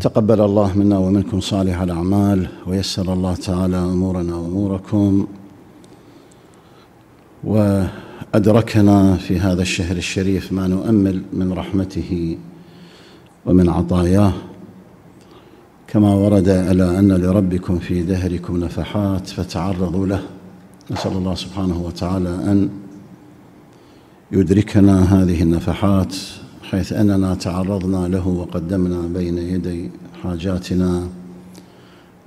تقبل الله منا ومنكم صالح الأعمال ويسر الله تعالى أمورنا وأموركم وأدركنا في هذا الشهر الشريف ما نؤمل من رحمته ومن عطاياه كما ورد ألا أن لربكم في دهركم نفحات فتعرضوا له نسأل الله سبحانه وتعالى أن يدركنا هذه النفحات حيث أننا تعرضنا له وقدمنا بين يدي حاجاتنا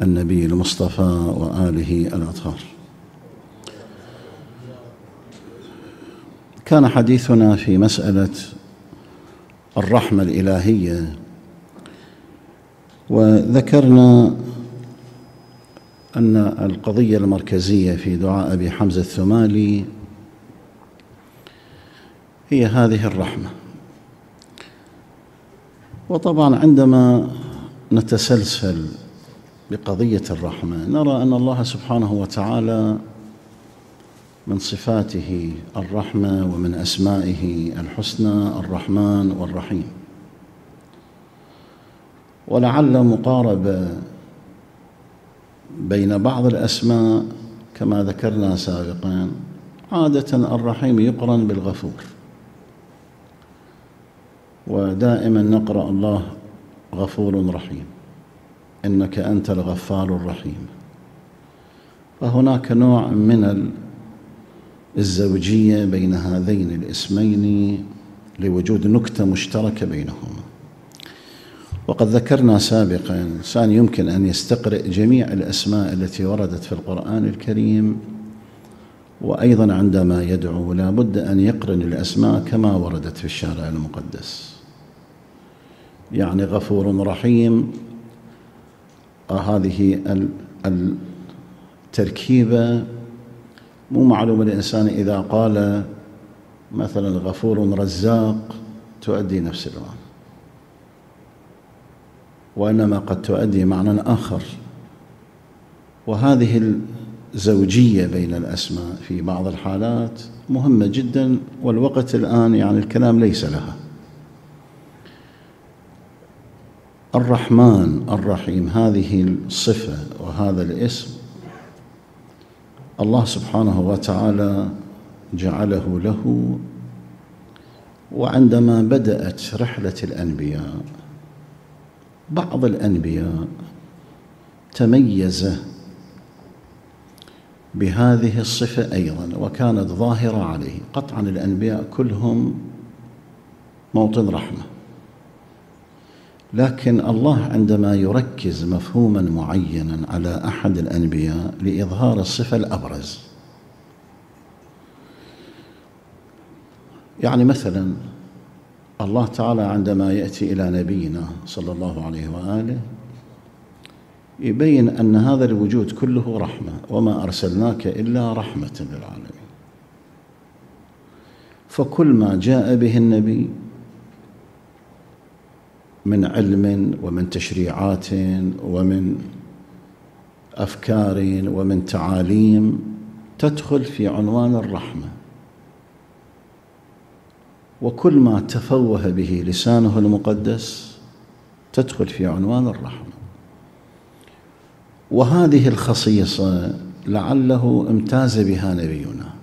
النبي المصطفى وآله الأطهار كان حديثنا في مسألة الرحمة الإلهية وذكرنا أن القضية المركزية في دعاء أبي حمزة الثمالي هي هذه الرحمة وطبعا عندما نتسلسل بقضية الرحمة نرى أن الله سبحانه وتعالى من صفاته الرحمة ومن أسمائه الحسنى الرحمن والرحيم ولعل مقاربة بين بعض الأسماء كما ذكرنا سابقا عادة الرحيم يقرن بالغفور ودائما نقرأ الله غفور رحيم إنك أنت الغفار الرحيم فهناك نوع من الزوجية بين هذين الاسمين لوجود نكتة مشتركة بينهما وقد ذكرنا سابقا الإنسان يمكن أن يستقرئ جميع الأسماء التي وردت في القرآن الكريم وأيضا عندما يدعو لا بد أن يقرن الأسماء كما وردت في الشارع المقدس يعني غفور رحيم آه، هذه التركيبة مو معلوم الإنسان إذا قال مثلا غفور رزاق تؤدي نفس المعنى وإنما قد تؤدي معنى آخر وهذه الزوجية بين الأسماء في بعض الحالات مهمة جدا والوقت الآن يعني الكلام ليس لها الرحمن الرحيم هذه الصفة وهذا الاسم الله سبحانه وتعالى جعله له وعندما بدأت رحلة الأنبياء بعض الأنبياء تميز بهذه الصفة أيضا وكانت ظاهرة عليه قطعا الأنبياء كلهم موطن رحمه لكن الله عندما يركز مفهوما معينا على احد الانبياء لاظهار الصفه الابرز يعني مثلا الله تعالى عندما ياتي الى نبينا صلى الله عليه واله يبين ان هذا الوجود كله رحمه وما ارسلناك الا رحمه للعالمين فكل ما جاء به النبي من علم ومن تشريعات ومن افكار ومن تعاليم تدخل في عنوان الرحمه وكل ما تفوه به لسانه المقدس تدخل في عنوان الرحمه وهذه الخصيصه لعله امتاز بها نبينا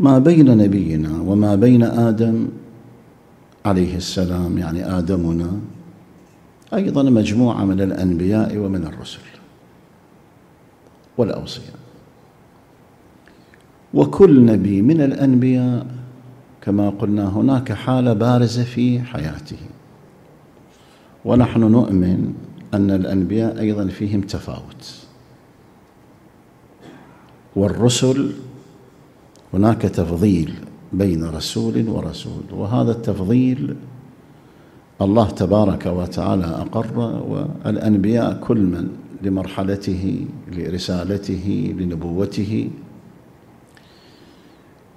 ما بين نبينا وما بين ادم عليه السلام يعني آدمنا أيضا مجموعة من الأنبياء ومن الرسل والأوصياء وكل نبي من الأنبياء كما قلنا هناك حالة بارزة في حياته ونحن نؤمن أن الأنبياء أيضا فيهم تفاوت والرسل هناك تفضيل بين رسول ورسول وهذا التفضيل الله تبارك وتعالى أقر والأنبياء كل من لمرحلته لرسالته لنبوته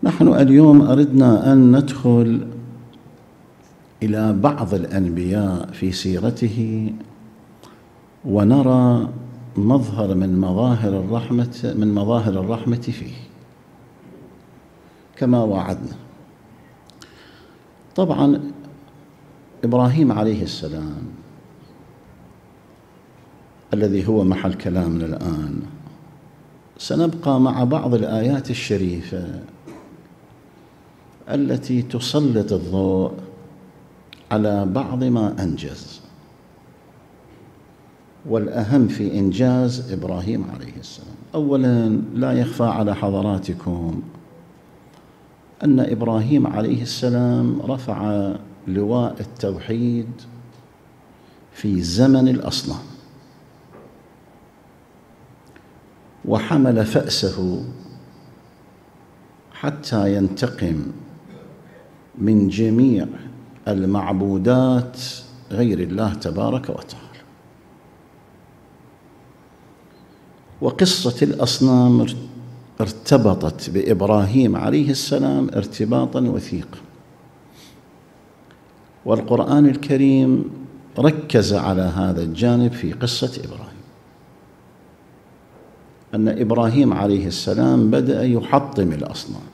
نحن اليوم أردنا أن ندخل إلى بعض الأنبياء في سيرته ونرى مظهر من مظاهر الرحمة من مظاهر الرحمة فيه كما وعدنا طبعا ابراهيم عليه السلام الذي هو محل كلامنا الان سنبقى مع بعض الايات الشريفه التي تسلط الضوء على بعض ما انجز والاهم في انجاز ابراهيم عليه السلام اولا لا يخفى على حضراتكم ان ابراهيم عليه السلام رفع لواء التوحيد في زمن الاصنام وحمل فاسه حتى ينتقم من جميع المعبودات غير الله تبارك وتعالى وقصه الاصنام ارتبطت بابراهيم عليه السلام ارتباطا وثيقا والقران الكريم ركز على هذا الجانب في قصه ابراهيم ان ابراهيم عليه السلام بدا يحطم الاصنام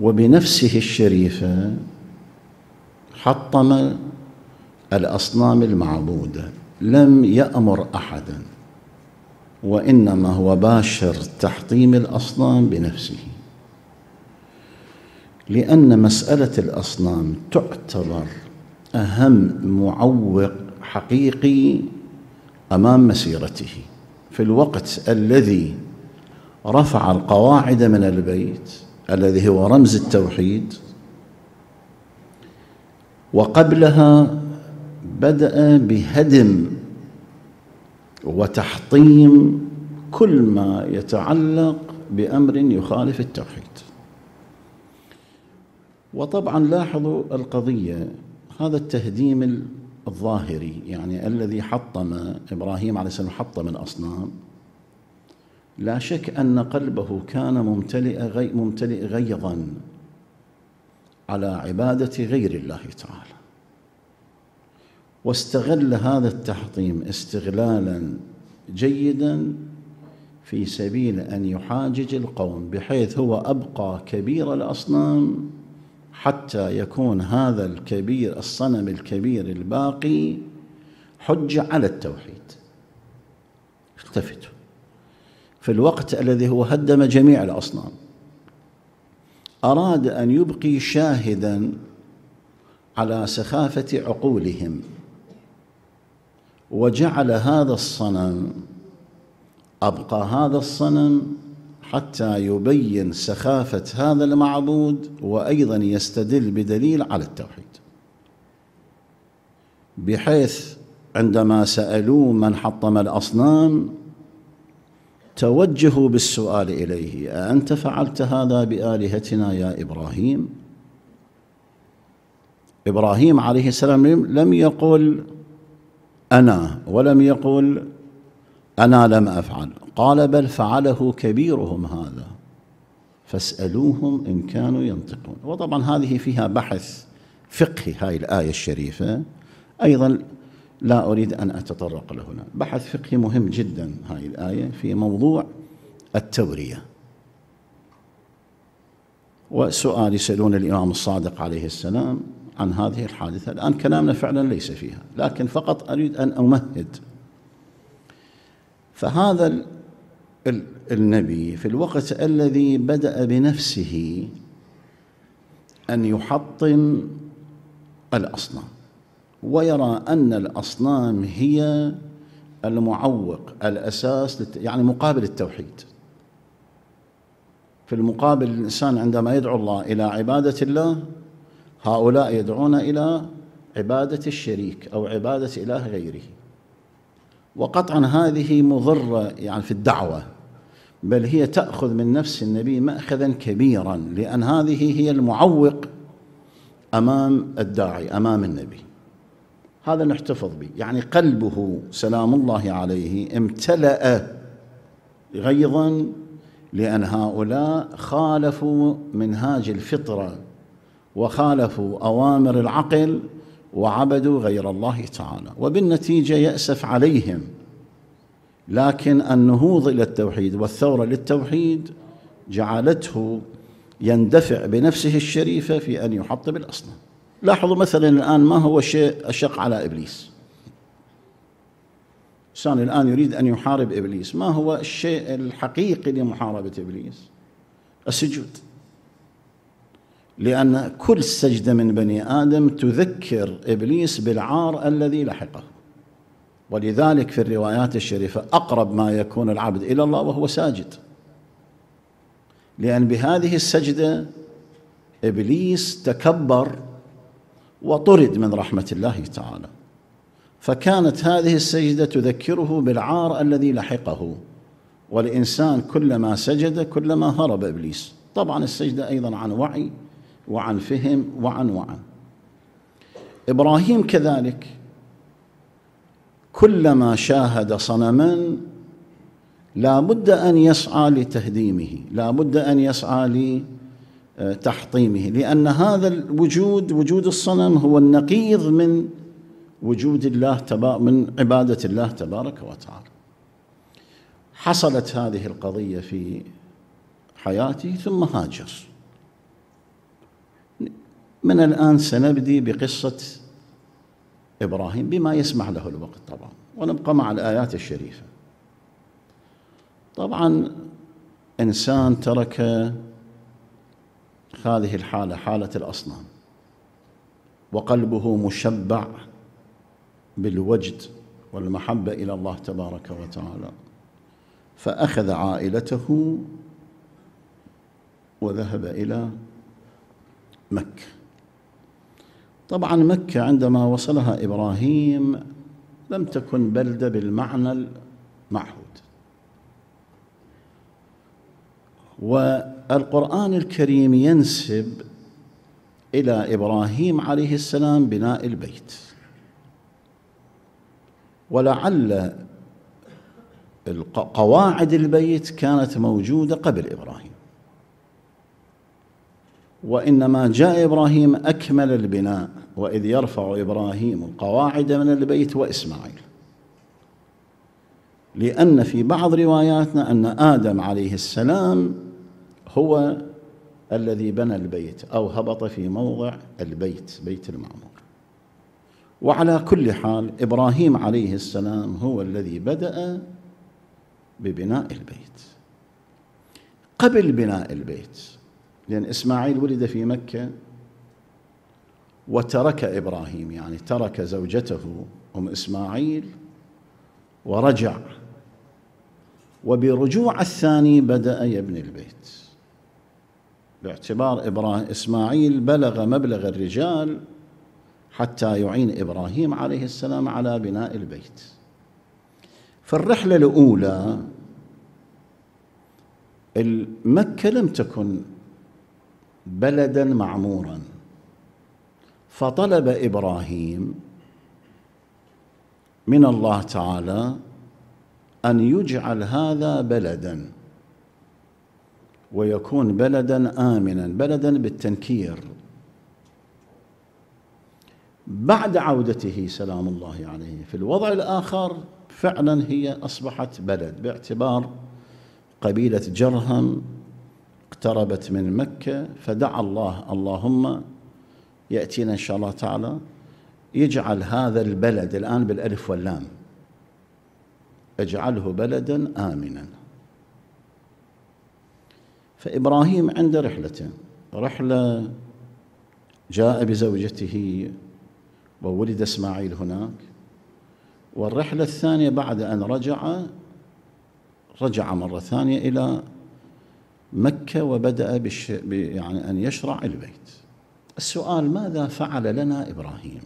وبنفسه الشريفه حطم الاصنام المعبوده لم يامر احدا وانما هو باشر تحطيم الاصنام بنفسه لان مساله الاصنام تعتبر اهم معوق حقيقي امام مسيرته في الوقت الذي رفع القواعد من البيت الذي هو رمز التوحيد وقبلها بدا بهدم وتحطيم كل ما يتعلق بامر يخالف التوحيد وطبعا لاحظوا القضيه هذا التهديم الظاهري يعني الذي حطم ابراهيم عليه السلام حطم الاصنام لا شك ان قلبه كان ممتلئ غي ممتلئ غيظا على عباده غير الله تعالى واستغل هذا التحطيم استغلالا جيدا في سبيل ان يحاجج القوم بحيث هو ابقى كبير الاصنام حتى يكون هذا الكبير الصنم الكبير الباقي حجه على التوحيد اختفت في الوقت الذي هو هدم جميع الاصنام اراد ان يبقي شاهدا على سخافه عقولهم وجعل هذا الصنم ابقى هذا الصنم حتى يبين سخافه هذا المعبود وايضا يستدل بدليل على التوحيد بحيث عندما سالوا من حطم الاصنام توجهوا بالسؤال اليه اانت فعلت هذا بالهتنا يا ابراهيم ابراهيم عليه السلام لم يقل أنا ولم يقل أنا لم أفعل قال بل فعله كبيرهم هذا فاسألوهم إن كانوا ينطقون وطبعا هذه فيها بحث فقهي هاي الآية الشريفة أيضا لا أريد أن أتطرق له هنا بحث فقهي مهم جدا هاي الآية في موضوع التورية وسؤال يسألون الإمام الصادق عليه السلام عن هذه الحادثة الآن كلامنا فعلا ليس فيها لكن فقط أريد أن أمهد فهذا النبي في الوقت الذي بدأ بنفسه أن يحطم الأصنام ويرى أن الأصنام هي المعوق الأساس يعني مقابل التوحيد في المقابل الإنسان عندما يدعو الله إلى عبادة الله هؤلاء يدعون إلى عبادة الشريك أو عبادة إله غيره وقطعا هذه مضرة يعني في الدعوة بل هي تأخذ من نفس النبي مأخذا كبيرا لأن هذه هي المعوق أمام الداعي أمام النبي هذا نحتفظ به يعني قلبه سلام الله عليه امتلأ غيظا لأن هؤلاء خالفوا منهاج الفطرة وخالفوا اوامر العقل وعبدوا غير الله تعالى وبالنتيجه ياسف عليهم لكن النهوض الى التوحيد والثوره للتوحيد جعلته يندفع بنفسه الشريفه في ان يحطم الاصنام. لاحظوا مثلا الان ما هو شيء اشق على ابليس. الانسان الان يريد ان يحارب ابليس، ما هو الشيء الحقيقي لمحاربه ابليس؟ السجود. لأن كل سجدة من بني آدم تذكر إبليس بالعار الذي لحقه ولذلك في الروايات الشريفة أقرب ما يكون العبد إلى الله وهو ساجد لأن بهذه السجدة إبليس تكبر وطرد من رحمة الله تعالى فكانت هذه السجدة تذكره بالعار الذي لحقه والإنسان كلما سجد كلما هرب إبليس طبعا السجدة أيضا عن وعي وعن فهم وعن وعن ابراهيم كذلك كلما شاهد صنما لا بد ان يسعى لتهديمه لا بد ان يسعى لتحطيمه لان هذا الوجود وجود الصنم هو النقيض من وجود الله من عباده الله تبارك وتعالى حصلت هذه القضيه في حياته ثم هاجر من الآن سنبدي بقصة إبراهيم بما يسمح له الوقت طبعا ونبقى مع الآيات الشريفة طبعا إنسان ترك هذه الحالة حالة الأصنام وقلبه مشبع بالوجد والمحبة إلى الله تبارك وتعالى فأخذ عائلته وذهب إلى مكة طبعا مكة عندما وصلها إبراهيم لم تكن بلدة بالمعنى المعهود والقرآن الكريم ينسب إلى إبراهيم عليه السلام بناء البيت ولعل قواعد البيت كانت موجودة قبل إبراهيم وإنما جاء إبراهيم أكمل البناء وإذ يرفع إبراهيم القواعد من البيت وإسماعيل لأن في بعض رواياتنا أن آدم عليه السلام هو الذي بنى البيت أو هبط في موضع البيت بيت المعمور وعلى كل حال إبراهيم عليه السلام هو الذي بدأ ببناء البيت قبل بناء البيت لأن إسماعيل ولد في مكة وترك ابراهيم يعني ترك زوجته ام اسماعيل ورجع وبرجوع الثاني بدا يبني البيت باعتبار إبراهيم اسماعيل بلغ مبلغ الرجال حتى يعين ابراهيم عليه السلام على بناء البيت في الرحله الاولى مكه لم تكن بلدا معمورا فطلب ابراهيم من الله تعالى ان يجعل هذا بلدا ويكون بلدا امنا بلدا بالتنكير بعد عودته سلام الله عليه في الوضع الاخر فعلا هي اصبحت بلد باعتبار قبيله جرهم اقتربت من مكه فدعا الله اللهم يأتينا إن شاء الله تعالى يجعل هذا البلد الآن بالألف واللام اجعله بلدا آمنا فإبراهيم عنده رحلتين رحلة جاء بزوجته وولد إسماعيل هناك والرحلة الثانية بعد أن رجع رجع مرة ثانية إلى مكة وبدأ يعني أن يشرع البيت السؤال ماذا فعل لنا ابراهيم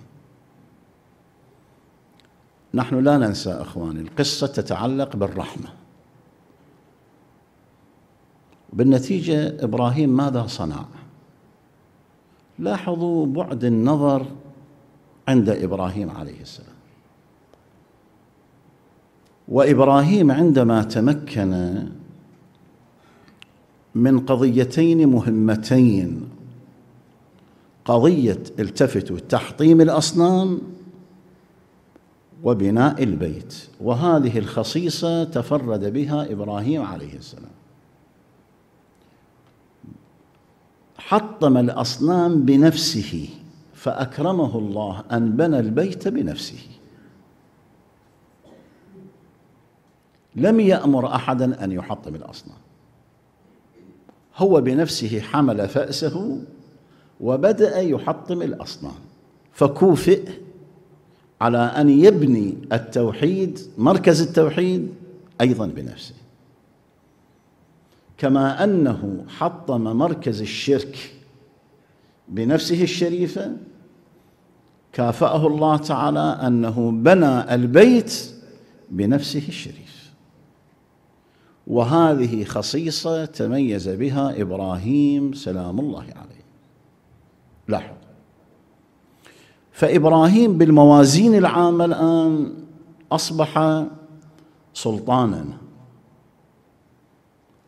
نحن لا ننسى اخواني القصه تتعلق بالرحمه بالنتيجه ابراهيم ماذا صنع لاحظوا بعد النظر عند ابراهيم عليه السلام وابراهيم عندما تمكن من قضيتين مهمتين قضية التفتوا تحطيم الأصنام وبناء البيت وهذه الخصيصة تفرد بها إبراهيم عليه السلام حطم الأصنام بنفسه فأكرمه الله أن بنى البيت بنفسه لم يأمر أحدا أن يحطم الأصنام هو بنفسه حمل فأسه وبدأ يحطم الأصنام فكوفئ على أن يبني التوحيد مركز التوحيد أيضا بنفسه كما أنه حطم مركز الشرك بنفسه الشريفة كافأه الله تعالى أنه بنى البيت بنفسه الشريف وهذه خصيصة تميز بها إبراهيم سلام الله عليه لاحظ فابراهيم بالموازين العامه الان اصبح سلطانا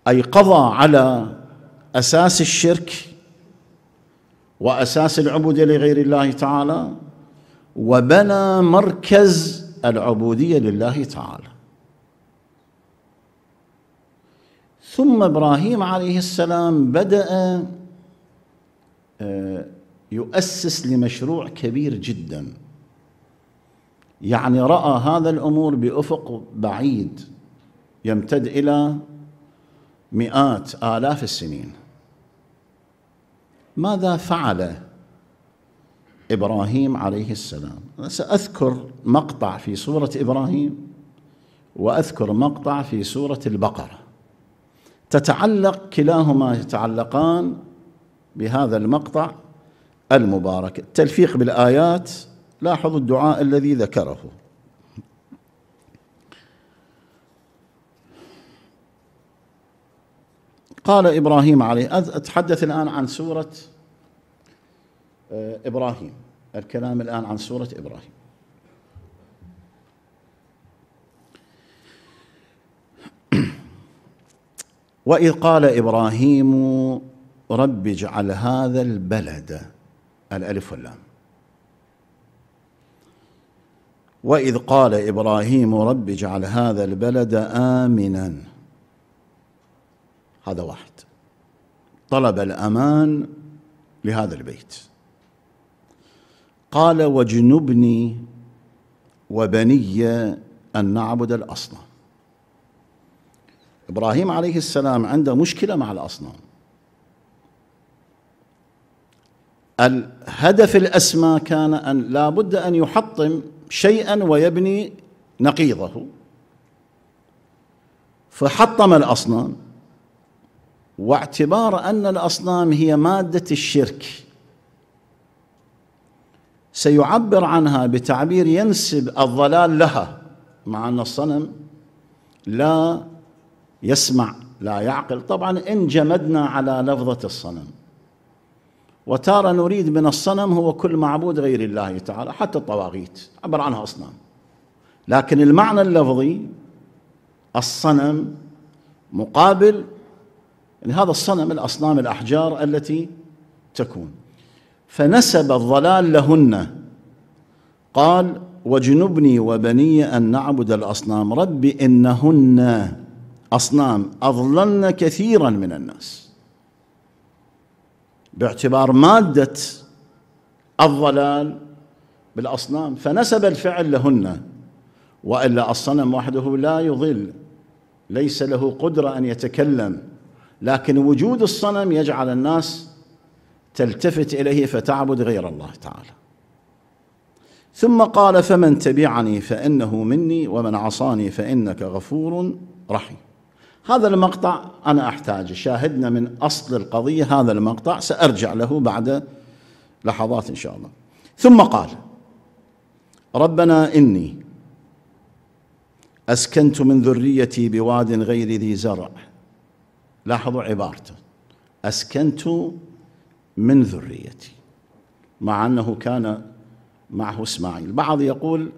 اي قضى على اساس الشرك واساس العبوديه لغير الله تعالى وبنى مركز العبوديه لله تعالى ثم ابراهيم عليه السلام بدا آه، يؤسس لمشروع كبير جدا يعني راى هذا الامور بافق بعيد يمتد الى مئات الاف السنين ماذا فعل ابراهيم عليه السلام ساذكر مقطع في سوره ابراهيم واذكر مقطع في سوره البقره تتعلق كلاهما يتعلقان بهذا المقطع المباركة التلفيق بالآيات لاحظوا الدعاء الذي ذكره قال إبراهيم عليه أتحدث الآن عن سورة آه، إبراهيم الكلام الآن عن سورة إبراهيم وإذ قال إبراهيم رب اجعل هذا البلد الألف واللام وإذ قال إبراهيم رب اجعل هذا البلد آمنا هذا واحد طلب الأمان لهذا البيت قال واجنبني وبني أن نعبد الأصنام إبراهيم عليه السلام عنده مشكلة مع الأصنام الهدف الأسمى كان أن لا بد أن يحطم شيئا ويبني نقيضه فحطم الأصنام واعتبار أن الأصنام هي مادة الشرك سيعبر عنها بتعبير ينسب الضلال لها مع أن الصنم لا يسمع لا يعقل طبعا إن جمدنا على لفظة الصنم وتارة نريد من الصنم هو كل معبود غير الله تعالى حتى الطواغيت عبر عنها أصنام لكن المعنى اللفظي الصنم مقابل يعني هذا الصنم الأصنام الأحجار التي تكون فنسب الضلال لهن قال وجنبني وبني أن نعبد الأصنام رب إنهن أصنام أضللن كثيرا من الناس باعتبار ماده الضلال بالاصنام فنسب الفعل لهن والا الصنم وحده لا يضل ليس له قدره ان يتكلم لكن وجود الصنم يجعل الناس تلتفت اليه فتعبد غير الله تعالى ثم قال فمن تبعني فانه مني ومن عصاني فانك غفور رحيم هذا المقطع أنا أحتاجه شاهدنا من أصل القضية هذا المقطع سأرجع له بعد لحظات إن شاء الله ثم قال ربنا إني أسكنت من ذريتي بواد غير ذي زرع لاحظوا عبارته أسكنت من ذريتي مع أنه كان معه إسماعيل بعض يقول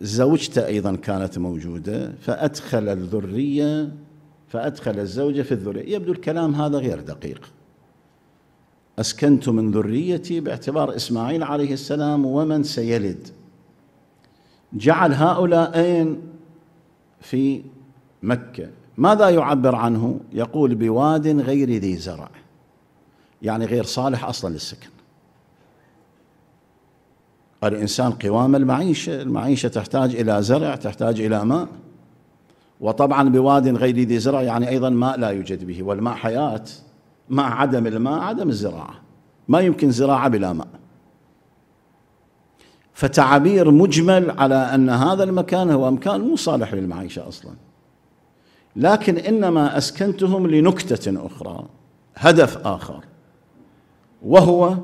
زوجته ايضا كانت موجوده فادخل الذريه فادخل الزوجه في الذريه يبدو الكلام هذا غير دقيق اسكنت من ذريتي باعتبار اسماعيل عليه السلام ومن سيلد جعل هؤلاء اين في مكه ماذا يعبر عنه يقول بواد غير ذي زرع يعني غير صالح اصلا للسكن الإنسان قوام المعيشة المعيشة تحتاج إلى زرع تحتاج إلى ماء وطبعا بواد غير ذي زرع يعني أيضا ماء لا يوجد به والماء حياة مع عدم الماء عدم الزراعة ما يمكن زراعة بلا ماء فتعبير مجمل على أن هذا المكان هو مكان مو صالح للمعيشة أصلا لكن إنما أسكنتهم لنكتة أخرى هدف آخر وهو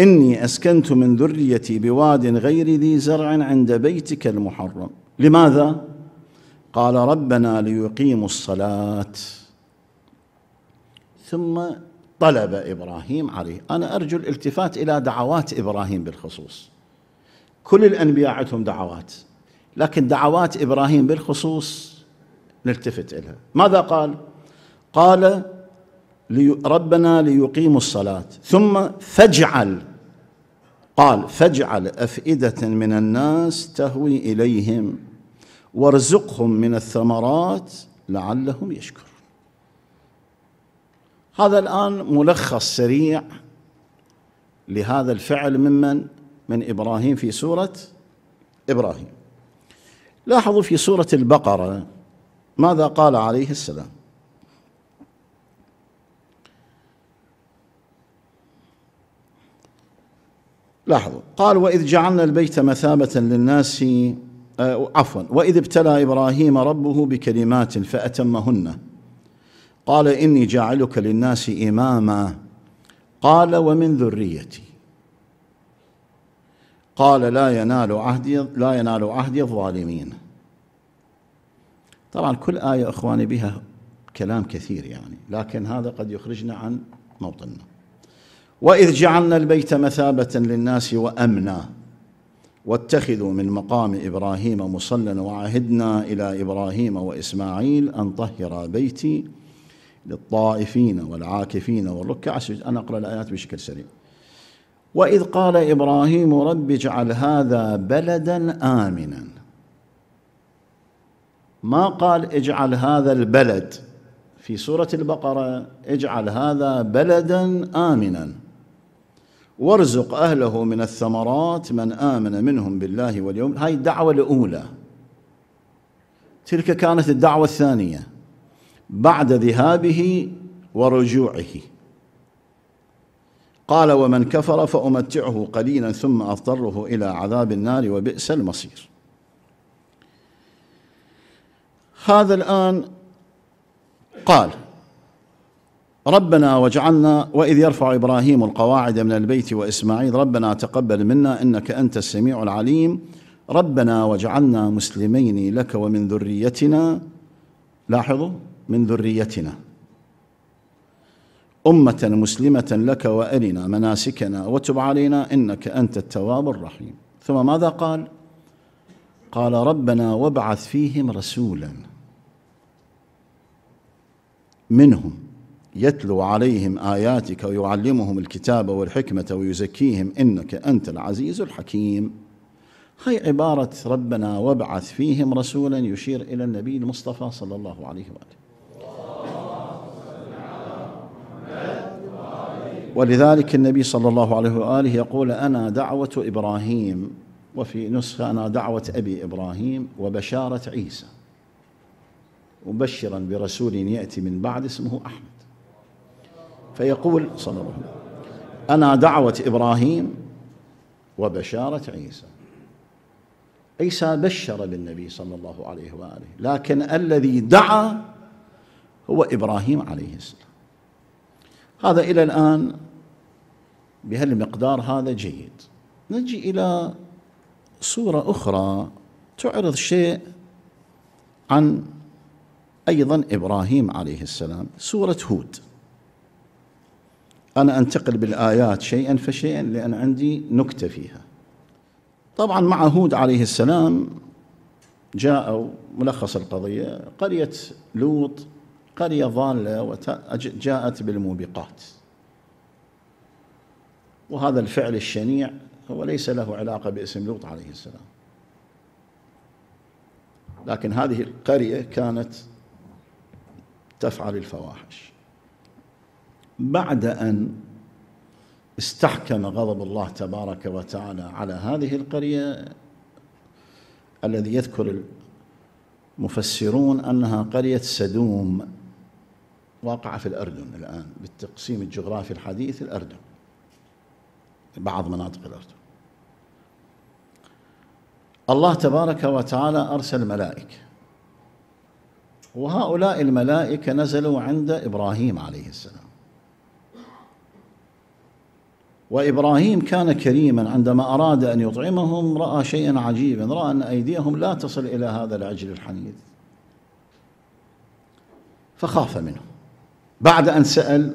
إني أسكنت من ذريتي بواد غير ذي زرع عند بيتك المحرم لماذا؟ قال ربنا ليقيموا الصلاة ثم طلب إبراهيم عليه أنا أرجو الالتفات إلى دعوات إبراهيم بالخصوص كل الأنبياء عندهم دعوات لكن دعوات إبراهيم بالخصوص نلتفت إلها ماذا قال؟ قال ربنا ليقيموا الصلاة ثم فاجعل قال فاجعل افئده من الناس تهوي اليهم وارزقهم من الثمرات لعلهم يشكرون هذا الان ملخص سريع لهذا الفعل ممن من ابراهيم في سوره ابراهيم لاحظوا في سوره البقره ماذا قال عليه السلام لاحظوا قال وإذ جعلنا البيت مثابة للناس آه، عفوا وإذ ابتلى إبراهيم ربه بكلمات فأتمهن قال إني جاعلك للناس إماما قال ومن ذريتي قال لا ينال عهدي لا ينال عهدي الظالمين طبعا كل آية أخواني بها كلام كثير يعني لكن هذا قد يخرجنا عن موطننا واذ جعلنا البيت مثابه للناس وامنا واتخذوا من مقام ابراهيم مصلى وعهدنا الى ابراهيم واسماعيل ان طهر بيتي للطائفين والعاكفين والركع انا اقرا الايات بشكل سريع واذ قال ابراهيم رب اجعل هذا بلدا امنا ما قال اجعل هذا البلد في سوره البقره اجعل هذا بلدا امنا وارزق أهله من الثمرات من آمن منهم بالله واليوم هاي الدعوة الأولى تلك كانت الدعوة الثانية بعد ذهابه ورجوعه قال ومن كفر فأمتعه قليلا ثم أضطره إلى عذاب النار وبئس المصير هذا الآن قال ربنا واجعلنا واذ يرفع ابراهيم القواعد من البيت واسماعيل ربنا تقبل منا انك انت السميع العليم ربنا واجعلنا مسلمين لك ومن ذريتنا لاحظوا من ذريتنا امه مسلمه لك وارنا مناسكنا وتب علينا انك انت التواب الرحيم ثم ماذا قال قال ربنا وابعث فيهم رسولا منهم يتلو عليهم آياتك ويعلمهم الكتاب والحكمة ويزكيهم إنك أنت العزيز الحكيم هي عبارة ربنا وابعث فيهم رسولا يشير إلى النبي المصطفى صلى الله عليه وآله ولذلك النبي صلى الله عليه وآله يقول أنا دعوة إبراهيم وفي نسخة أنا دعوة أبي إبراهيم وبشارة عيسى مبشرا برسول يأتي من بعد اسمه أحمد فيقول صلى الله عليه وسلم أنا دعوة إبراهيم وبشارة عيسى عيسى بشر بالنبي صلى الله عليه وآله لكن الذي دعا هو إبراهيم عليه السلام هذا إلى الآن بهالمقدار هذا جيد نجي إلى صورة أخرى تعرض شيء عن أيضا إبراهيم عليه السلام سورة هود أنا أنتقل بالآيات شيئا فشيئا لأن عندي نكتة فيها طبعا مع هود عليه السلام جاءوا ملخص القضية قرية لوط قرية ضالة وجاءت بالموبقات وهذا الفعل الشنيع هو ليس له علاقة باسم لوط عليه السلام لكن هذه القرية كانت تفعل الفواحش بعد أن استحكم غضب الله تبارك وتعالى على هذه القرية الذي يذكر المفسرون أنها قرية سدوم واقعة في الأردن الآن بالتقسيم الجغرافي الحديث الأردن بعض مناطق الأردن الله تبارك وتعالى أرسل ملائكة وهؤلاء الملائكة نزلوا عند إبراهيم عليه السلام وابراهيم كان كريما عندما اراد ان يطعمهم راى شيئا عجيبا راى ان ايديهم لا تصل الى هذا العجل الحنيذ فخاف منه بعد ان سال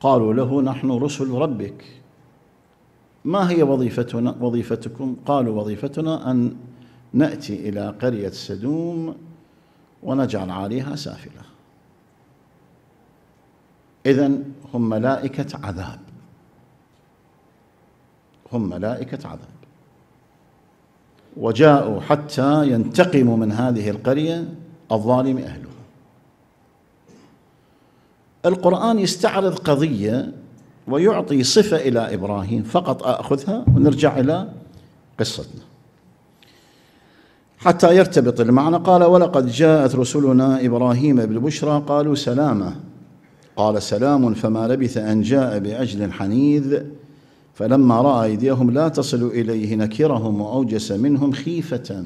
قالوا له نحن رسل ربك ما هي وظيفتنا وظيفتكم قالوا وظيفتنا ان ناتي الى قريه سدوم ونجعل عليها سافله إذا هم ملائكة عذاب هم ملائكة عذاب وجاءوا حتى ينتقموا من هذه القرية الظالم أهلها القرآن يستعرض قضية ويعطي صفة إلى إبراهيم فقط أخذها ونرجع إلى قصتنا حتى يرتبط المعنى قال ولقد جاءت رسلنا إبراهيم بالبشرى قالوا سلامه قال سلام فما لبث أن جاء بعجل حنيذ فلما رأى أيديهم لا تصل إليه نكرهم وأوجس منهم خيفة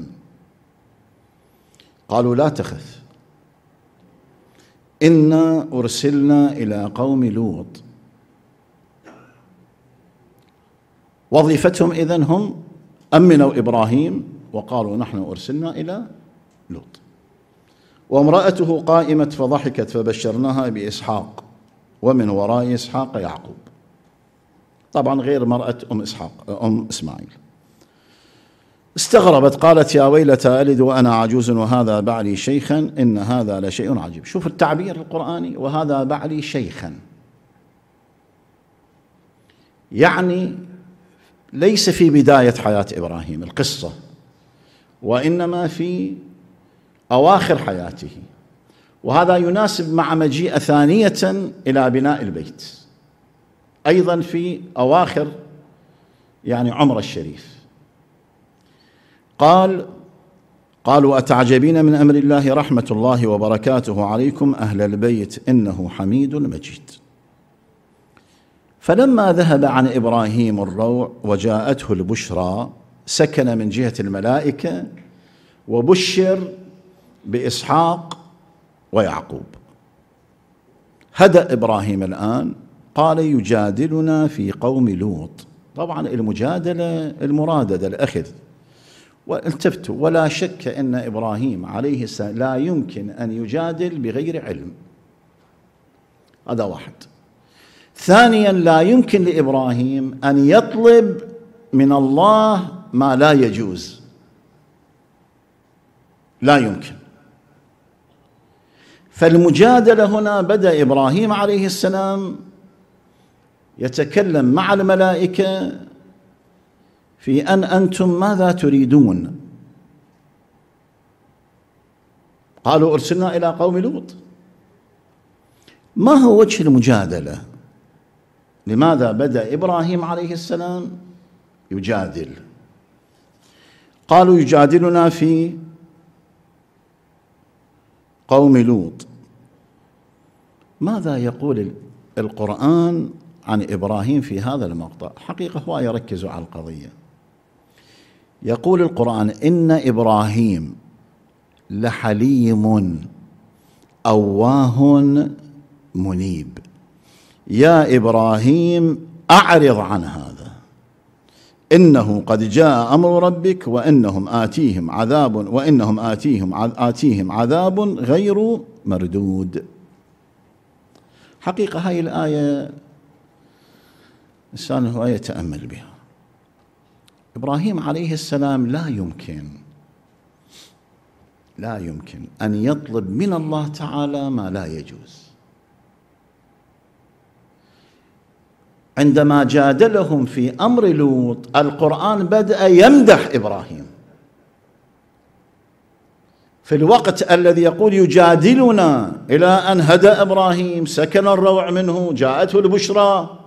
قالوا لا تخف إنا أرسلنا إلى قوم لوط وظيفتهم إذن هم أمنوا إبراهيم وقالوا نحن أرسلنا إلى لوط وامرأته قائمة فضحكت فبشرناها بإسحاق ومن وراء إسحاق يعقوب طبعا غير مرأة أم إسحاق أم إسماعيل استغربت قالت يا ويلتى ألد وأنا عجوز وهذا بعلي شيخا إن هذا لشيء عجيب شوف التعبير القرآني وهذا بعلي شيخا يعني ليس في بداية حياة إبراهيم القصة وإنما في أواخر حياته وهذا يناسب مع مجيء ثانية إلى بناء البيت أيضا في أواخر يعني عمر الشريف قال قالوا أتعجبين من أمر الله رحمة الله وبركاته عليكم أهل البيت إنه حميد مجيد فلما ذهب عن إبراهيم الروع وجاءته البشرى سكن من جهة الملائكة وبشر باسحاق ويعقوب هدا ابراهيم الان قال يجادلنا في قوم لوط طبعا المجادله المرادده الاخذ والتفتوا ولا شك ان ابراهيم عليه السلام لا يمكن ان يجادل بغير علم هذا واحد ثانيا لا يمكن لابراهيم ان يطلب من الله ما لا يجوز لا يمكن فالمجادله هنا بدا ابراهيم عليه السلام يتكلم مع الملائكه في ان انتم ماذا تريدون قالوا ارسلنا الى قوم لوط ما هو وجه المجادله لماذا بدا ابراهيم عليه السلام يجادل قالوا يجادلنا في قوم لوط ماذا يقول القرآن عن إبراهيم في هذا المقطع حقيقة هو يركز على القضية يقول القرآن إن إبراهيم لحليم أواه منيب يا إبراهيم أعرض عن هذا انه قد جاء امر ربك وانهم اتيهم عذاب وانهم اتيهم اتيهم عذاب غير مردود حقيقه هاي الايه الانسان هو يتامل بها ابراهيم عليه السلام لا يمكن لا يمكن ان يطلب من الله تعالى ما لا يجوز عندما جادلهم في امر لوط القران بدا يمدح ابراهيم في الوقت الذي يقول يجادلنا الى ان هدى ابراهيم سكن الروع منه جاءته البشرى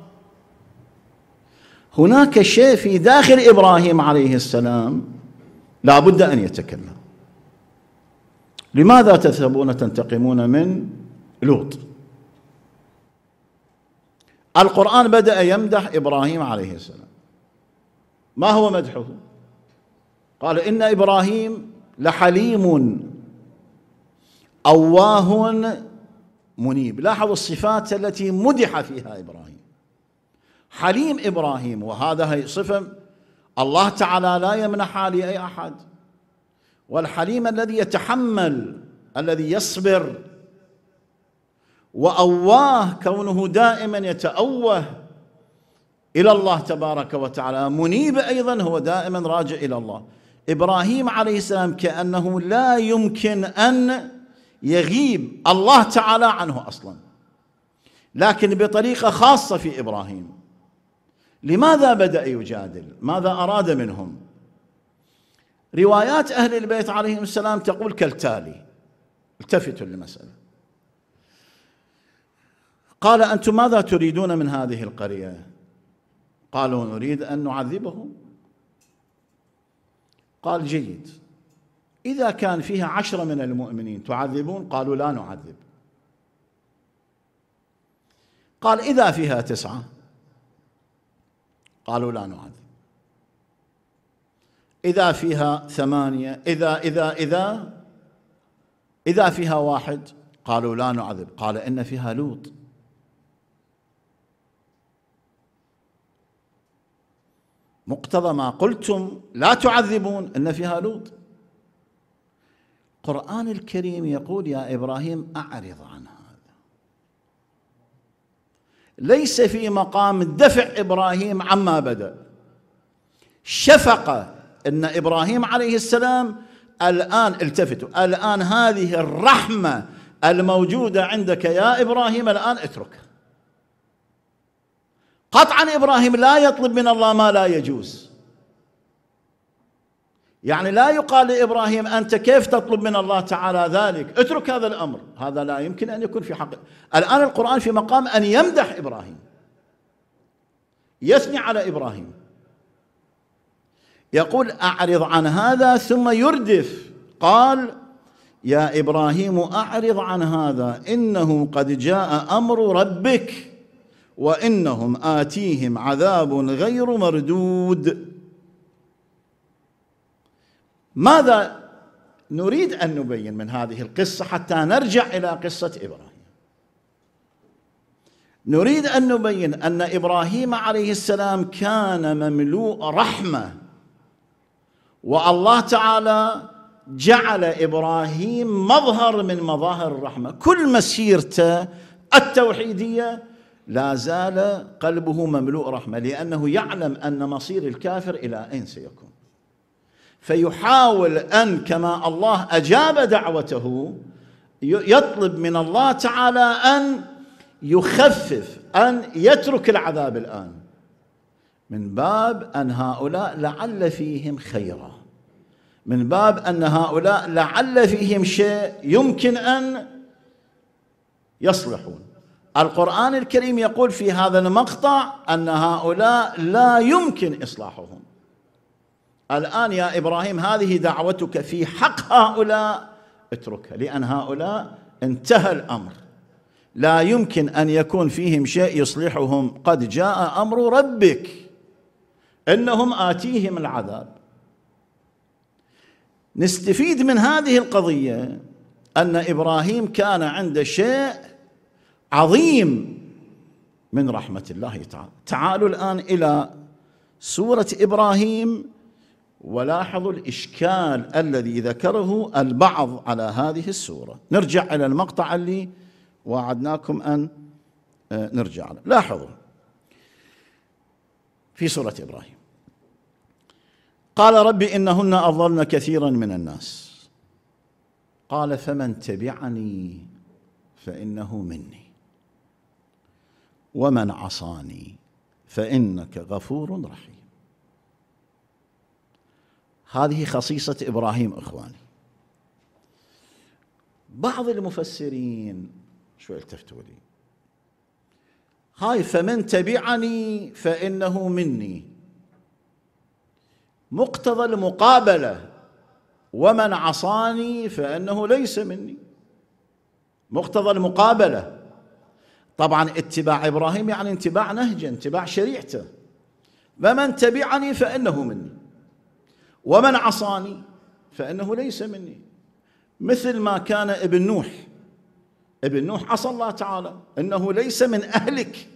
هناك شيء في داخل ابراهيم عليه السلام لابد ان يتكلم لماذا تذهبون تنتقمون من لوط القرآن بدأ يمدح إبراهيم عليه السلام ما هو مدحه؟ قال إن إبراهيم لحليم أواه منيب لاحظوا الصفات التي مدح فيها إبراهيم حليم إبراهيم وهذا هي صفة الله تعالى لا يمنحها لأي أحد والحليم الذي يتحمل الذي يصبر واواه كونه دائما يتاوه الى الله تبارك وتعالى منيب ايضا هو دائما راجع الى الله ابراهيم عليه السلام كانه لا يمكن ان يغيب الله تعالى عنه اصلا لكن بطريقه خاصه في ابراهيم لماذا بدا يجادل ماذا اراد منهم روايات اهل البيت عليهم السلام تقول كالتالي التفتوا للمساله قال انتم ماذا تريدون من هذه القريه قالوا نريد ان نعذبهم قال جيد اذا كان فيها عشره من المؤمنين تعذبون قالوا لا نعذب قال اذا فيها تسعه قالوا لا نعذب إذا فيها ثمانية إذا إذا إذا إذا فيها واحد قالوا لا نعذب قال إن فيها لوط مقتضى ما قلتم لا تعذبون ان فيها لوط القران الكريم يقول يا ابراهيم اعرض عن هذا ليس في مقام دفع ابراهيم عما بدا شفقه ان ابراهيم عليه السلام الان التفتوا الان هذه الرحمه الموجوده عندك يا ابراهيم الان اتركها قطعا ابراهيم لا يطلب من الله ما لا يجوز يعني لا يقال لابراهيم انت كيف تطلب من الله تعالى ذلك؟ اترك هذا الامر، هذا لا يمكن ان يكون في حق الان القران في مقام ان يمدح ابراهيم. يثني على ابراهيم. يقول اعرض عن هذا ثم يردف قال يا ابراهيم اعرض عن هذا انه قد جاء امر ربك وانهم اتيهم عذاب غير مردود ماذا نريد ان نبين من هذه القصه حتى نرجع الى قصه ابراهيم نريد ان نبين ان ابراهيم عليه السلام كان مملوء رحمه والله تعالى جعل ابراهيم مظهر من مظاهر الرحمه كل مسيرته التوحيديه لا زال قلبه مملوء رحمه لانه يعلم ان مصير الكافر الى اين سيكون فيحاول ان كما الله اجاب دعوته يطلب من الله تعالى ان يخفف ان يترك العذاب الان من باب ان هؤلاء لعل فيهم خيرا من باب ان هؤلاء لعل فيهم شيء يمكن ان يصلحون القرآن الكريم يقول في هذا المقطع أن هؤلاء لا يمكن إصلاحهم الآن يا إبراهيم هذه دعوتك في حق هؤلاء اتركها لأن هؤلاء انتهى الأمر لا يمكن أن يكون فيهم شيء يصلحهم قد جاء أمر ربك إنهم آتيهم العذاب نستفيد من هذه القضية أن إبراهيم كان عنده شيء عظيم من رحمه الله تعالى تعالوا الان الى سوره ابراهيم ولاحظوا الاشكال الذي ذكره البعض على هذه السوره نرجع الى المقطع اللي وعدناكم ان آه، نرجع له لاحظوا في سوره ابراهيم قال ربي انهن اضلن كثيرا من الناس قال فمن تبعني فانه مني ومن عصاني فانك غفور رحيم هذه خصيصه ابراهيم اخواني بعض المفسرين شوي التفتوا لي هاي فمن تبعني فانه مني مقتضى المقابله ومن عصاني فانه ليس مني مقتضى المقابله طبعا اتباع ابراهيم يعني اتباع نهجه اتباع شريعته فمن تبعني فانه مني ومن عصاني فانه ليس مني مثل ما كان ابن نوح ابن نوح عصى الله تعالى انه ليس من اهلك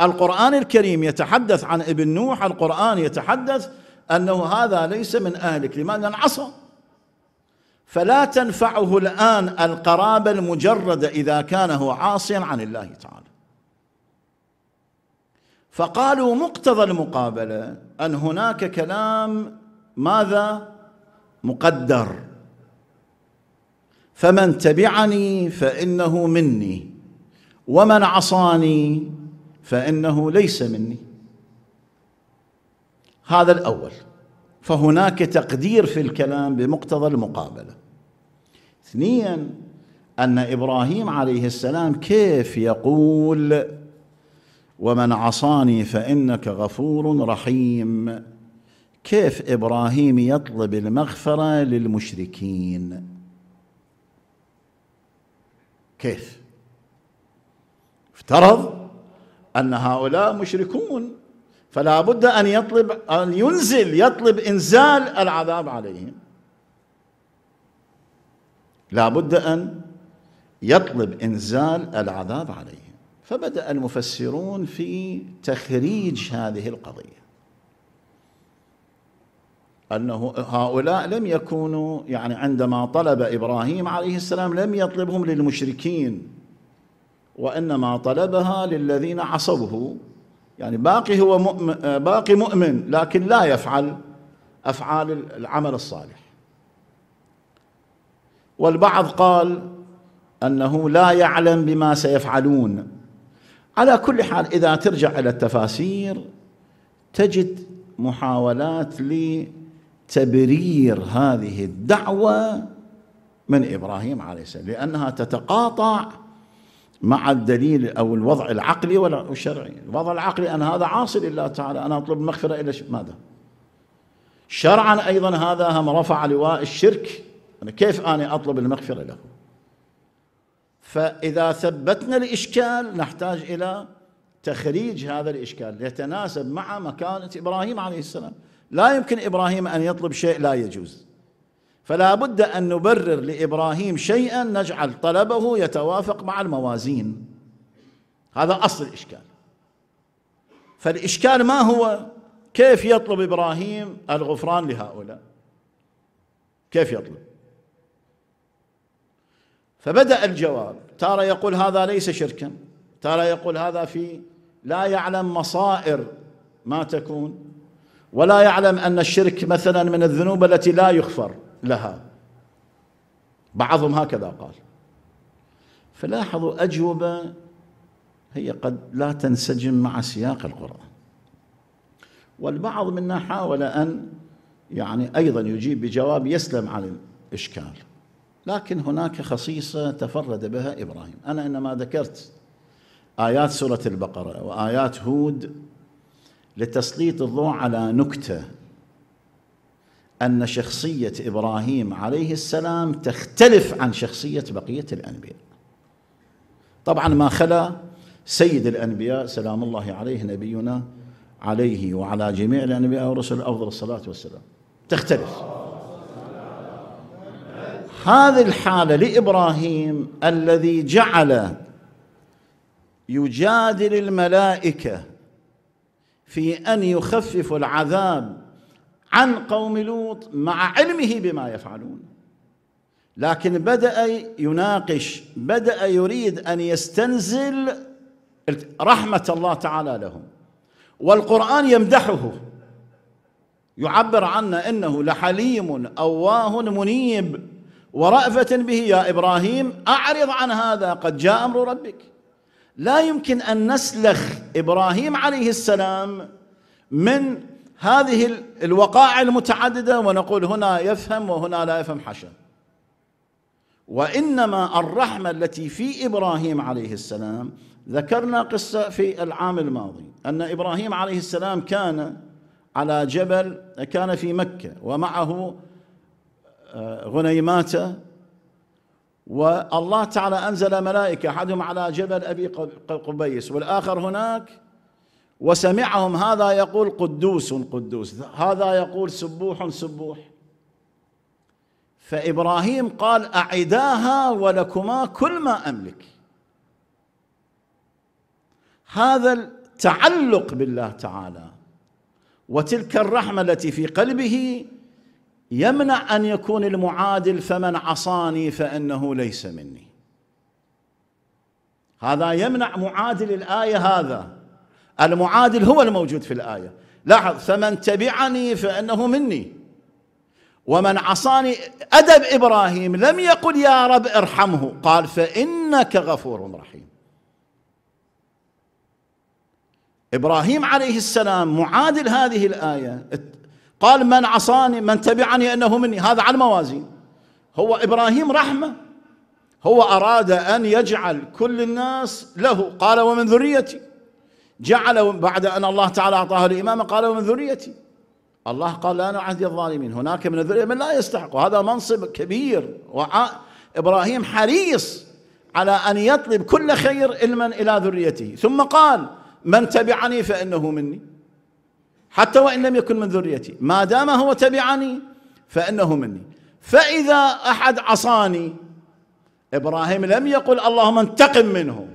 القران الكريم يتحدث عن ابن نوح القران يتحدث انه هذا ليس من اهلك لماذا عصى فلا تنفعه الآن القرابة المجردة إذا كان هو عاصيا عن الله تعالى فقالوا مقتضى المقابلة أن هناك كلام ماذا مقدر فمن تبعني فإنه مني ومن عصاني فإنه ليس مني هذا الأول فهناك تقدير في الكلام بمقتضى المقابله اثنيا ان ابراهيم عليه السلام كيف يقول ومن عصاني فانك غفور رحيم كيف ابراهيم يطلب المغفره للمشركين كيف افترض ان هؤلاء مشركون فلا بد أن يطلب أن ينزل يطلب إنزال العذاب عليهم لا بد أن يطلب إنزال العذاب عليهم فبدأ المفسرون في تخريج هذه القضية أنه هؤلاء لم يكونوا يعني عندما طلب إبراهيم عليه السلام لم يطلبهم للمشركين وإنما طلبها للذين عصوه يعني باقي هو مؤمن آه، باقي مؤمن لكن لا يفعل أفعال العمل الصالح والبعض قال أنه لا يعلم بما سيفعلون على كل حال إذا ترجع إلى التفاسير تجد محاولات لتبرير هذه الدعوة من إبراهيم عليه السلام لأنها تتقاطع مع الدليل أو الوضع العقلي ولا الشرعي الوضع العقلي أن هذا عاصي لله تعالى أنا أطلب مغفرة إلى ماذا شرعا أيضا هذا هم رفع لواء الشرك أنا كيف أنا أطلب المغفرة له فإذا ثبتنا الإشكال نحتاج إلى تخريج هذا الإشكال يتناسب مع مكانة إبراهيم عليه السلام لا يمكن إبراهيم أن يطلب شيء لا يجوز فلا بد ان نبرر لابراهيم شيئا نجعل طلبه يتوافق مع الموازين هذا اصل الاشكال فالاشكال ما هو كيف يطلب ابراهيم الغفران لهؤلاء كيف يطلب فبدا الجواب تارة يقول هذا ليس شركا تارة يقول هذا في لا يعلم مصائر ما تكون ولا يعلم ان الشرك مثلا من الذنوب التي لا يغفر لها بعضهم هكذا قال فلاحظوا أجوبة هي قد لا تنسجم مع سياق القرآن والبعض منا حاول أن يعني أيضا يجيب بجواب يسلم عن الإشكال لكن هناك خصيصة تفرد بها إبراهيم أنا إنما ذكرت آيات سورة البقرة وآيات هود لتسليط الضوء على نكتة ان شخصيه ابراهيم عليه السلام تختلف عن شخصيه بقيه الانبياء. طبعا ما خلا سيد الانبياء سلام الله عليه نبينا عليه وعلى جميع الانبياء والرسل افضل الصلاه والسلام. تختلف. هذه الحاله لابراهيم الذي جعل يجادل الملائكه في ان يخففوا العذاب عن قوم لوط مع علمه بما يفعلون لكن بدأ يناقش بدأ يريد أن يستنزل رحمة الله تعالى لهم والقرآن يمدحه يعبر عنا انه لحليم اواه منيب ورأفة به يا ابراهيم اعرض عن هذا قد جاء امر ربك لا يمكن ان نسلخ ابراهيم عليه السلام من هذه الوقائع المتعددة ونقول هنا يفهم وهنا لا يفهم حشا وإنما الرحمة التي في إبراهيم عليه السلام ذكرنا قصة في العام الماضي أن إبراهيم عليه السلام كان على جبل كان في مكة ومعه آه، غنيماته والله تعالى أنزل ملائكة أحدهم على جبل أبي قبيس والآخر هناك وسمعهم هذا يقول قدوس قدوس هذا يقول سبوح سبوح فابراهيم قال اعداها ولكما كل ما املك هذا التعلق بالله تعالى وتلك الرحمه التي في قلبه يمنع ان يكون المعادل فمن عصاني فانه ليس مني هذا يمنع معادل الايه هذا المعادل هو الموجود في الآية لاحظ فمن تبعني فإنه مني ومن عصاني أدب إبراهيم لم يقل يا رب ارحمه قال فإنك غفور رحيم إبراهيم عليه السلام معادل هذه الآية قال من عصاني من تبعني أنه مني هذا على الموازين هو إبراهيم رحمة هو أراد أن يجعل كل الناس له قال ومن ذريتي جعل بعد أن الله تعالى أعطاه الإمامة قال من ذريتي الله قال لا نعهد الظالمين هناك من الذرية من لا يستحق هذا منصب كبير وإبراهيم حريص على أن يطلب كل خير علما إلى ذريته ثم قال من تبعني فإنه مني حتى وإن لم يكن من ذريتي ما دام هو تبعني فإنه مني فإذا أحد عصاني إبراهيم لم يقل اللهم انتقم منه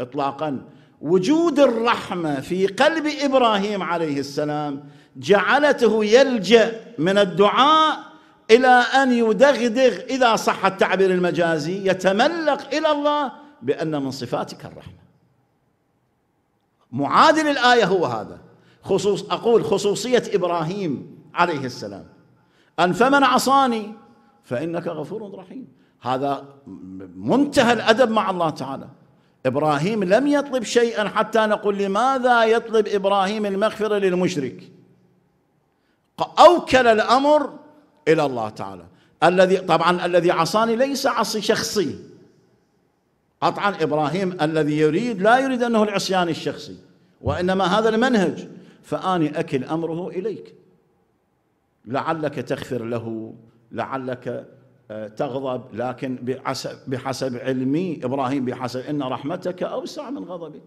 إطلاقا وجود الرحمه في قلب ابراهيم عليه السلام جعلته يلجا من الدعاء الى ان يدغدغ اذا صح التعبير المجازي يتملق الى الله بان من صفاتك الرحمه معادل الايه هو هذا خصوص اقول خصوصيه ابراهيم عليه السلام ان فمن عصاني فانك غفور رحيم هذا منتهى الادب مع الله تعالى إبراهيم لم يطلب شيئا حتى نقول لماذا يطلب إبراهيم المغفرة للمشرك أوكل الأمر إلى الله تعالى الذي طبعا الذي عصاني ليس عصي شخصي قطعا إبراهيم الذي يريد لا يريد أنه العصيان الشخصي وإنما هذا المنهج فآني أكل أمره إليك لعلك تغفر له لعلك تغضب لكن بحسب, علمي إبراهيم بحسب إن رحمتك أوسع من غضبك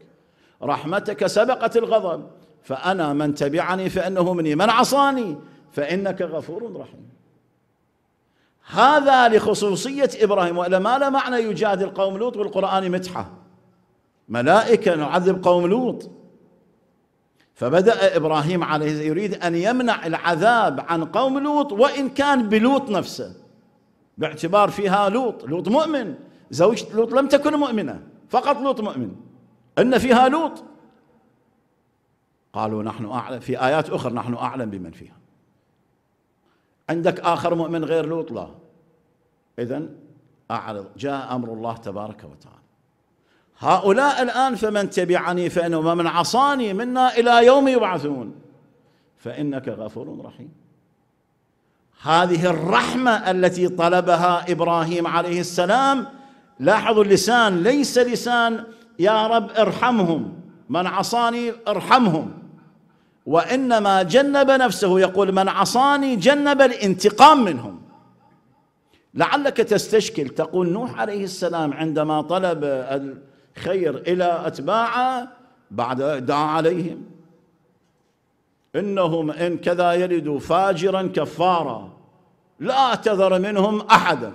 رحمتك سبقت الغضب فأنا من تبعني فإنه مني من عصاني فإنك غفور رحيم هذا لخصوصية إبراهيم وإلا ما له معنى يجادل قوم لوط والقرآن متحة ملائكة نعذب قوم لوط فبدأ إبراهيم عليه يريد أن يمنع العذاب عن قوم لوط وإن كان بلوط نفسه باعتبار فيها لوط لوط مؤمن زوجة لوط لم تكن مؤمنة فقط لوط مؤمن إن فيها لوط قالوا نحن أعلم في آيات أخرى نحن أعلم بمن فيها عندك آخر مؤمن غير لوط لا إذا أعرض جاء أمر الله تبارك وتعالى هؤلاء الآن فمن تبعني فإنه ومن عصاني منا إلى يوم يبعثون فإنك غفور رحيم هذه الرحمه التي طلبها ابراهيم عليه السلام لاحظوا اللسان ليس لسان يا رب ارحمهم من عصاني ارحمهم وانما جنب نفسه يقول من عصاني جنب الانتقام منهم لعلك تستشكل تقول نوح عليه السلام عندما طلب الخير الى اتباعه بعد دعا عليهم إنهم إن كذا يلدوا فاجرا كفارا لا تذر منهم أحدا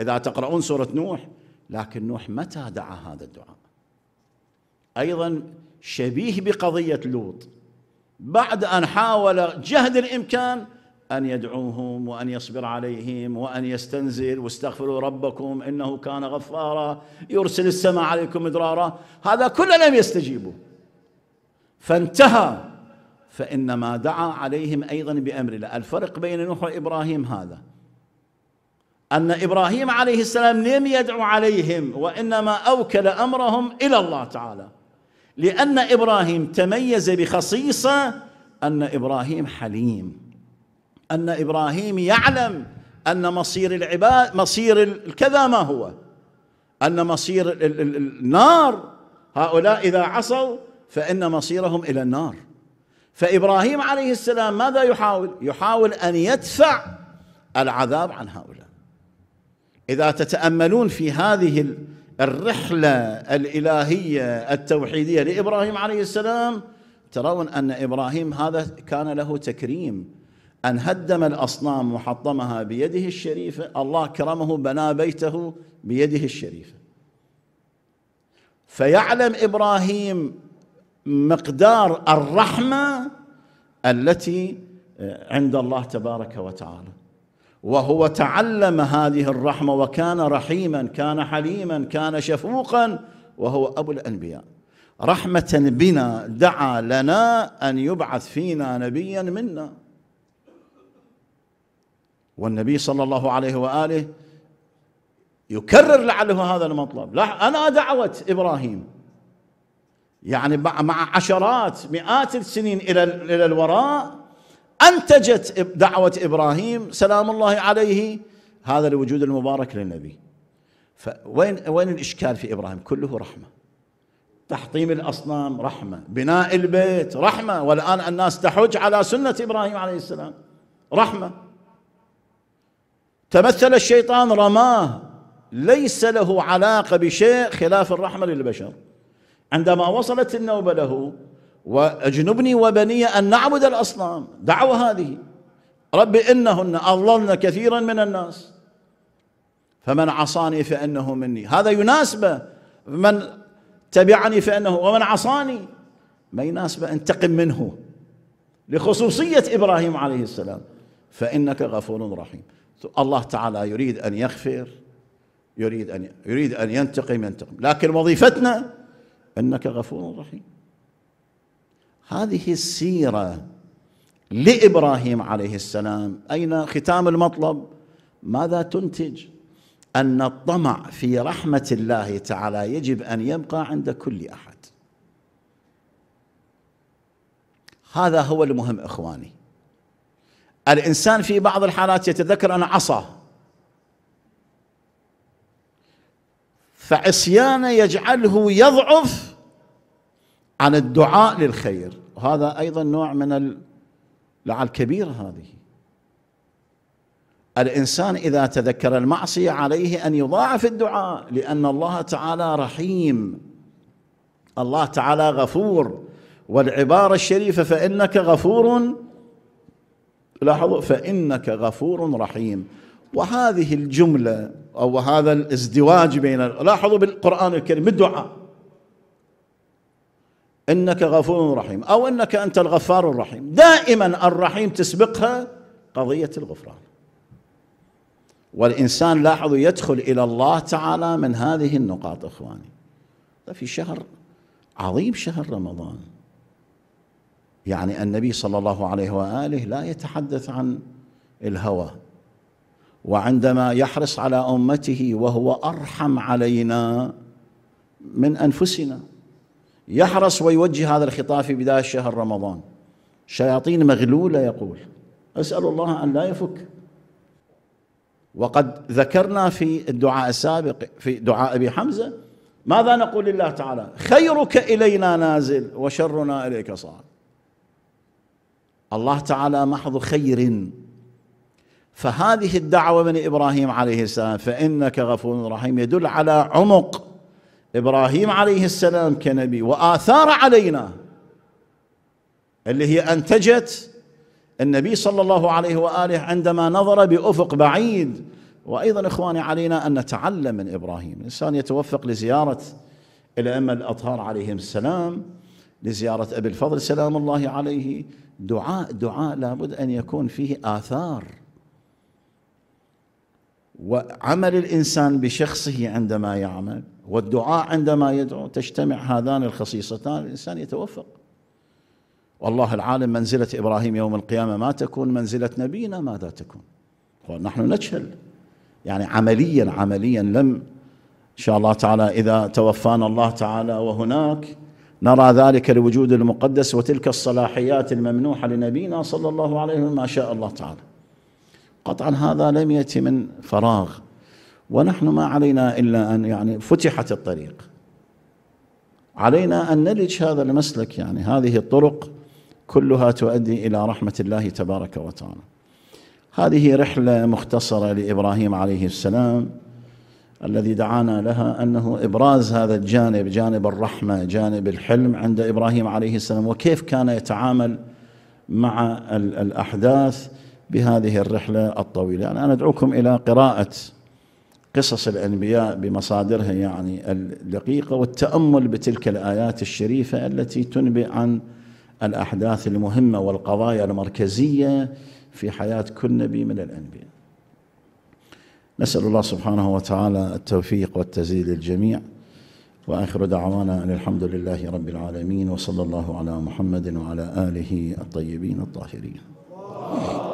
إذا تقرؤون سورة نوح لكن نوح متى دعا هذا الدعاء أيضا شبيه بقضية لوط بعد أن حاول جهد الإمكان أن يدعوهم وأن يصبر عليهم وأن يستنزل واستغفروا ربكم إنه كان غفارا يرسل السماء عليكم مدرارا هذا كله لم يستجيبوا فانتهى فإنما دعا عليهم أيضا بأمر الله الفرق بين نوح وإبراهيم هذا أن إبراهيم عليه السلام لم يدعو عليهم وإنما أوكل أمرهم إلى الله تعالى لأن إبراهيم تميز بخصيصة أن إبراهيم حليم أن إبراهيم يعلم أن مصير العباد مصير الكذا ما هو أن مصير النار هؤلاء إذا عصوا فإن مصيرهم إلى النار فابراهيم عليه السلام ماذا يحاول؟ يحاول ان يدفع العذاب عن هؤلاء. اذا تتاملون في هذه الرحله الالهيه التوحيديه لابراهيم عليه السلام ترون ان ابراهيم هذا كان له تكريم ان هدم الاصنام وحطمها بيده الشريفه، الله كرمه بنى بيته بيده الشريفه. فيعلم ابراهيم مقدار الرحمه التي آه، عند الله تبارك وتعالى وهو تعلم هذه الرحمه وكان رحيما كان حليما كان شفوقا وهو ابو الانبياء رحمه بنا دعا لنا ان يبعث فينا نبيا منا والنبي صلى الله عليه واله يكرر لعله هذا المطلب لا انا دعوت ابراهيم يعني مع عشرات مئات السنين الى الى الوراء انتجت دعوه ابراهيم سلام الله عليه هذا الوجود المبارك للنبي فوين وين الاشكال في ابراهيم كله رحمه تحطيم الاصنام رحمه بناء البيت رحمه والان الناس تحج على سنه ابراهيم عليه السلام رحمه تمثل الشيطان رماه ليس له علاقه بشيء خلاف الرحمه للبشر عندما وصلت النوبة له واجنبني وبني أن نعبد الأصنام دعوة هذه رب إنهن أضللن كثيرا من الناس فمن عصاني فإنه مني هذا يناسبه من تبعني فإنه ومن عصاني ما يناسبه انتقم منه لخصوصية إبراهيم عليه السلام فإنك غفور رحيم الله تعالى يريد أن يغفر يريد أن يريد أن ينتقم ينتقم لكن وظيفتنا انك غفور رحيم هذه السيره لابراهيم عليه السلام اين ختام المطلب ماذا تنتج ان الطمع في رحمه الله تعالى يجب ان يبقى عند كل احد هذا هو المهم اخواني الانسان في بعض الحالات يتذكر ان عصى فعصيانه يجعله يضعف عن الدعاء للخير وهذا أيضا نوع من اللعاء الكبيرة هذه الإنسان إذا تذكر المعصية عليه أن يضاعف الدعاء لأن الله تعالى رحيم الله تعالى غفور والعبارة الشريفة فإنك غفور لاحظوا فإنك غفور رحيم وهذه الجملة أو هذا الازدواج بين لاحظوا بالقرآن الكريم الدعاء انك غفور رحيم او انك انت الغفار الرحيم دائما الرحيم تسبقها قضيه الغفران والانسان لاحظوا يدخل الى الله تعالى من هذه النقاط اخواني في شهر عظيم شهر رمضان يعني النبي صلى الله عليه واله لا يتحدث عن الهوى وعندما يحرص على امته وهو ارحم علينا من انفسنا يحرص ويوجه هذا الخطاب في بداية شهر رمضان شياطين مغلولة يقول أسأل الله أن لا يفك وقد ذكرنا في الدعاء السابق في دعاء أبي حمزة ماذا نقول لله تعالى خيرك إلينا نازل وشرنا إليك صاعد الله تعالى محض خير فهذه الدعوة من إبراهيم عليه السلام فإنك غفور رحيم يدل على عمق ابراهيم عليه السلام كنبي واثار علينا اللي هي انتجت النبي صلى الله عليه واله عندما نظر بافق بعيد وايضا اخواني علينا ان نتعلم من ابراهيم، الانسان يتوفق لزياره الائمه الاطهار عليهم السلام لزياره ابي الفضل سلام الله عليه، دعاء دعاء لابد ان يكون فيه اثار. وعمل الانسان بشخصه عندما يعمل والدعاء عندما يدعو تجتمع هذان الخصيصتان الانسان يتوفق والله العالم منزله ابراهيم يوم القيامه ما تكون منزله نبينا ماذا تكون ونحن نجهل يعني عمليا عمليا لم ان شاء الله تعالى اذا توفانا الله تعالى وهناك نرى ذلك الوجود المقدس وتلك الصلاحيات الممنوحه لنبينا صلى الله عليه وسلم ما شاء الله تعالى قطعا هذا لم ياتي من فراغ ونحن ما علينا إلا أن يعني فتحت الطريق علينا أن نلج هذا المسلك يعني هذه الطرق كلها تؤدي إلى رحمة الله تبارك وتعالى هذه رحلة مختصرة لإبراهيم عليه السلام الذي دعانا لها انه ابراز هذا الجانب جانب الرحمه جانب الحلم عند ابراهيم عليه السلام وكيف كان يتعامل مع الاحداث بهذه الرحله الطويله يعني انا ادعوكم الى قراءه قصص الانبياء بمصادرها يعني الدقيقه والتامل بتلك الايات الشريفه التي تنبئ عن الاحداث المهمه والقضايا المركزيه في حياه كل نبي من الانبياء. نسال الله سبحانه وتعالى التوفيق والتزيد للجميع واخر دعوانا ان الحمد لله رب العالمين وصلى الله على محمد وعلى اله الطيبين الطاهرين.